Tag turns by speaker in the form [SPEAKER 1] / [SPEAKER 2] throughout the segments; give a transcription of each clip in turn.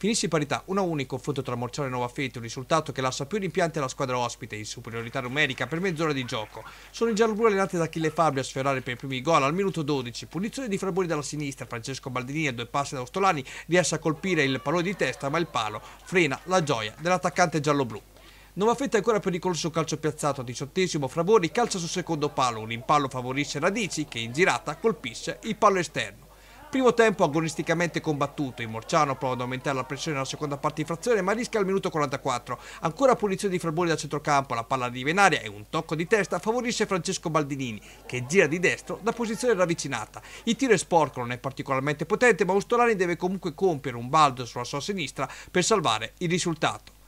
[SPEAKER 1] Finisce in parità 1-1 confronto tra Morciano e Novafeti, un risultato che lascia più rimpianti alla squadra ospite in superiorità numerica per mezz'ora di gioco. Sono i gialloblu allenati da Achille Fabio a sferrare per i primi gol al minuto 12, punizione di Fraboni dalla sinistra, Francesco Baldini a due passi da Ostolani riesce a colpire il pallone di testa ma il palo frena la gioia dell'attaccante gialloblu. Novafetta ancora pericoloso sul calcio piazzato, diciottesimo Fraboni calcia sul secondo palo, un impallo favorisce Radici che in girata colpisce il palo esterno. Primo tempo agonisticamente combattuto, Il Morciano prova ad aumentare la pressione nella seconda parte di frazione ma rischia al minuto 44. Ancora punizione di Fraboli da centrocampo, la palla di Venaria e un tocco di testa favorisce Francesco Baldinini che gira di destro da posizione ravvicinata. Il tiro è sporco, non è particolarmente potente ma Ustolani deve comunque compiere un baldo sulla sua sinistra per salvare il risultato.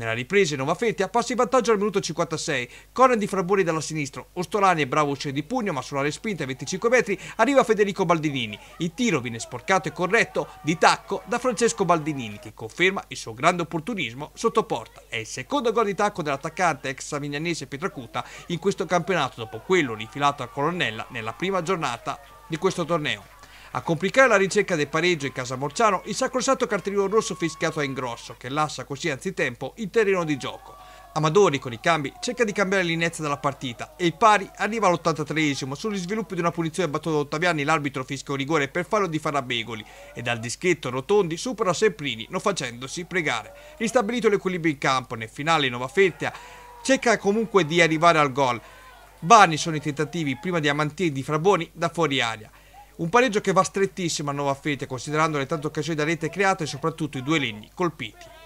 [SPEAKER 1] Nella ripresa Nova Fetia passa in vantaggio al minuto 56, corner di Fraboni dalla sinistra, Ostolani è bravo uscire di pugno ma sulla respinta a 25 metri arriva Federico Baldinini, il tiro viene sporcato e corretto di tacco da Francesco Baldinini che conferma il suo grande opportunismo sotto porta, è il secondo gol di tacco dell'attaccante ex savignanese Petracuta in questo campionato dopo quello rifilato a Colonnella nella prima giornata di questo torneo. A complicare la ricerca del pareggio in casa Morciano il sacrosanto cartellino rosso fischiato a ingrosso che lascia così anzitempo il terreno di gioco. Amadori con i cambi cerca di cambiare l'inezia della partita e il pari arriva all'83esimo sugli sviluppi di una punizione battuta da Ottaviani l'arbitro fischia un rigore per farlo di Begoli e dal dischetto Rotondi supera Semprini non facendosi pregare. Ristabilito l'equilibrio in campo nel finale Nova Novafeltia cerca comunque di arrivare al gol. Vani sono i tentativi prima di Amantini e di Fraboni da fuori aria. Un pareggio che va strettissimo a Nova Fete, considerando le tante occasioni da rete create e soprattutto i due legni colpiti.